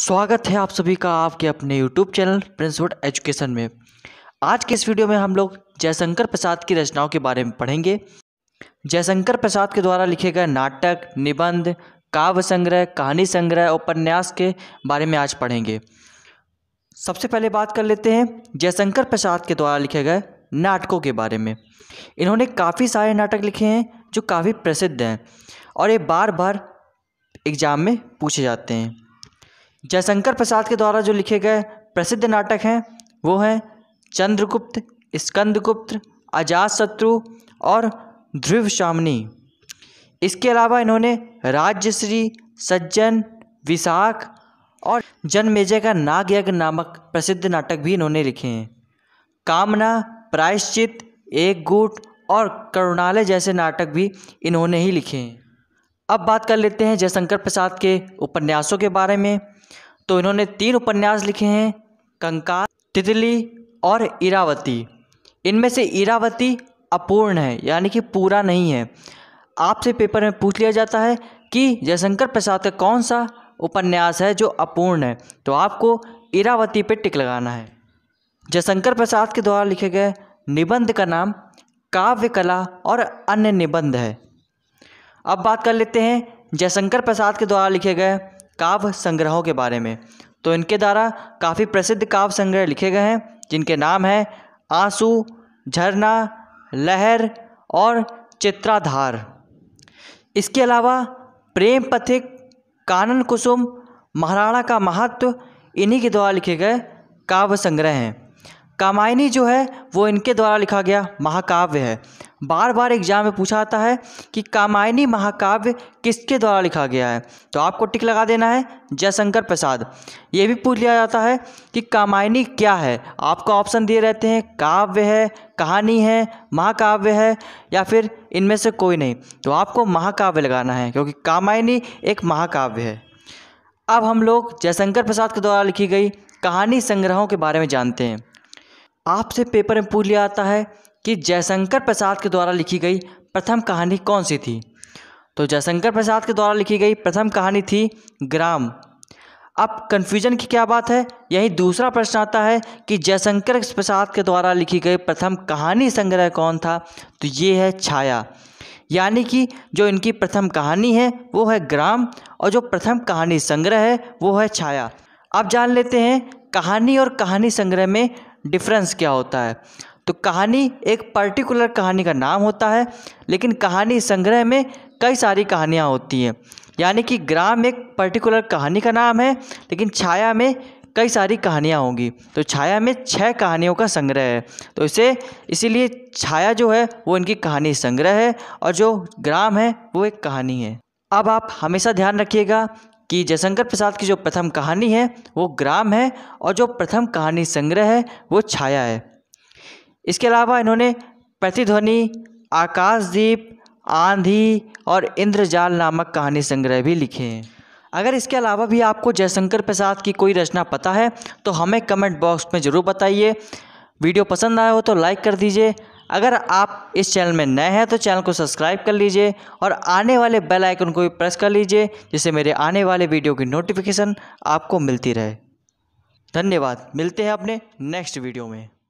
स्वागत है आप सभी का आपके अपने YouTube चैनल वुड एजुकेशन में आज के इस वीडियो में हम लोग जयशंकर प्रसाद की रचनाओं के बारे में पढ़ेंगे जयशंकर प्रसाद के द्वारा लिखे गए नाटक निबंध काव्य संग्रह कहानी संग्रह उपन्यास के बारे में आज पढ़ेंगे सबसे पहले बात कर लेते हैं जयशंकर प्रसाद के द्वारा लिखे गए नाटकों के बारे में इन्होंने काफ़ी सारे नाटक लिखे हैं जो काफ़ी प्रसिद्ध हैं और ये बार बार एग्ज़ाम में पूछे जाते हैं जयशंकर प्रसाद के द्वारा जो लिखे गए प्रसिद्ध नाटक हैं वो हैं चंद्रगुप्त स्कंदगुप्त अजात शत्रु और ध्रुव शामनी इसके अलावा इन्होंने राज्यश्री सज्जन विशाख और जनमेजय का नाग यज्ञ नामक प्रसिद्ध नाटक भी इन्होंने लिखे हैं कामना प्रायश्चित गुट और करुणालय जैसे नाटक भी इन्होंने ही लिखे हैं अब बात कर लेते हैं जयशंकर प्रसाद के उपन्यासों के बारे में तो इन्होंने तीन उपन्यास लिखे हैं कंकाल तितली और इरावती इनमें से इरावती अपूर्ण है यानी कि पूरा नहीं है आपसे पेपर में पूछ लिया जाता है कि जयशंकर प्रसाद का कौन सा उपन्यास है जो अपूर्ण है तो आपको इरावती पे टिक लगाना है जयशंकर प्रसाद के द्वारा लिखे गए निबंध का नाम काव्य कला और अन्य निबंध है अब बात कर लेते हैं जयशंकर प्रसाद के द्वारा लिखे गए काव्य संग्रहों के बारे में तो इनके द्वारा काफ़ी प्रसिद्ध काव्य संग्रह लिखे गए हैं जिनके नाम हैं आंसू झरना लहर और चित्राधार इसके अलावा प्रेम पथिक कानन कुसुम महाराणा का महत्व इन्हीं के द्वारा लिखे गए काव्य संग्रह हैं कामायनी जो है वो इनके द्वारा लिखा गया महाकाव्य है बार बार एग्जाम में पूछा आता है कि कामायनी महाकाव्य किसके द्वारा लिखा गया है तो आपको टिक लगा देना है जयशंकर प्रसाद ये भी पूछ लिया जाता है कि कामायनी क्या है आपको ऑप्शन दिए रहते हैं काव्य है कहानी है महाकाव्य है या फिर इनमें से कोई नहीं तो आपको महाकाव्य लगाना है क्योंकि कामायनी एक महाकाव्य है अब हम लोग जयशंकर प्रसाद के द्वारा लिखी गई कहानी संग्रहों के बारे में जानते हैं आपसे पेपर में पूछ लिया आता है कि जयशंकर प्रसाद के द्वारा लिखी गई प्रथम कहानी कौन सी थी तो जयशंकर प्रसाद के द्वारा लिखी गई प्रथम कहानी थी ग्राम अब कन्फ्यूजन की क्या बात है यही दूसरा प्रश्न आता है कि जयशंकर प्रसाद के द्वारा लिखी गई प्रथम कहानी संग्रह कौन था तो ये है छाया यानी कि जो इनकी प्रथम कहानी है वो है ग्राम और जो प्रथम कहानी संग्रह है वो है छाया अब जान लेते हैं कहानी और कहानी संग्रह में डिफरेंस क्या होता है तो कहानी एक पर्टिकुलर कहानी का नाम होता है लेकिन कहानी संग्रह में कई सारी कहानियाँ होती हैं यानी कि ग्राम एक पर्टिकुलर कहानी का नाम है लेकिन छाया में कई सारी कहानियाँ होंगी तो छाया में छः कहानियों का संग्रह है तो इसे इसीलिए छाया जो है वो इनकी कहानी संग्रह है और जो ग्राम है वो एक कहानी है अब आप हमेशा ध्यान रखिएगा कि जयशंकर प्रसाद की जो प्रथम कहानी है वो ग्राम है और जो प्रथम कहानी संग्रह है वो छाया है इसके अलावा इन्होंने प्रतिध्वनि आकाशदीप आंधी और इंद्रजाल नामक कहानी संग्रह भी लिखे हैं अगर इसके अलावा भी आपको जयशंकर प्रसाद की कोई रचना पता है तो हमें कमेंट बॉक्स में ज़रूर बताइए वीडियो पसंद आया हो तो लाइक कर दीजिए अगर आप इस चैनल में नए हैं तो चैनल को सब्सक्राइब कर लीजिए और आने वाले बेल आइकन को भी प्रेस कर लीजिए जिससे मेरे आने वाले वीडियो की नोटिफिकेशन आपको मिलती रहे धन्यवाद मिलते हैं अपने नेक्स्ट वीडियो में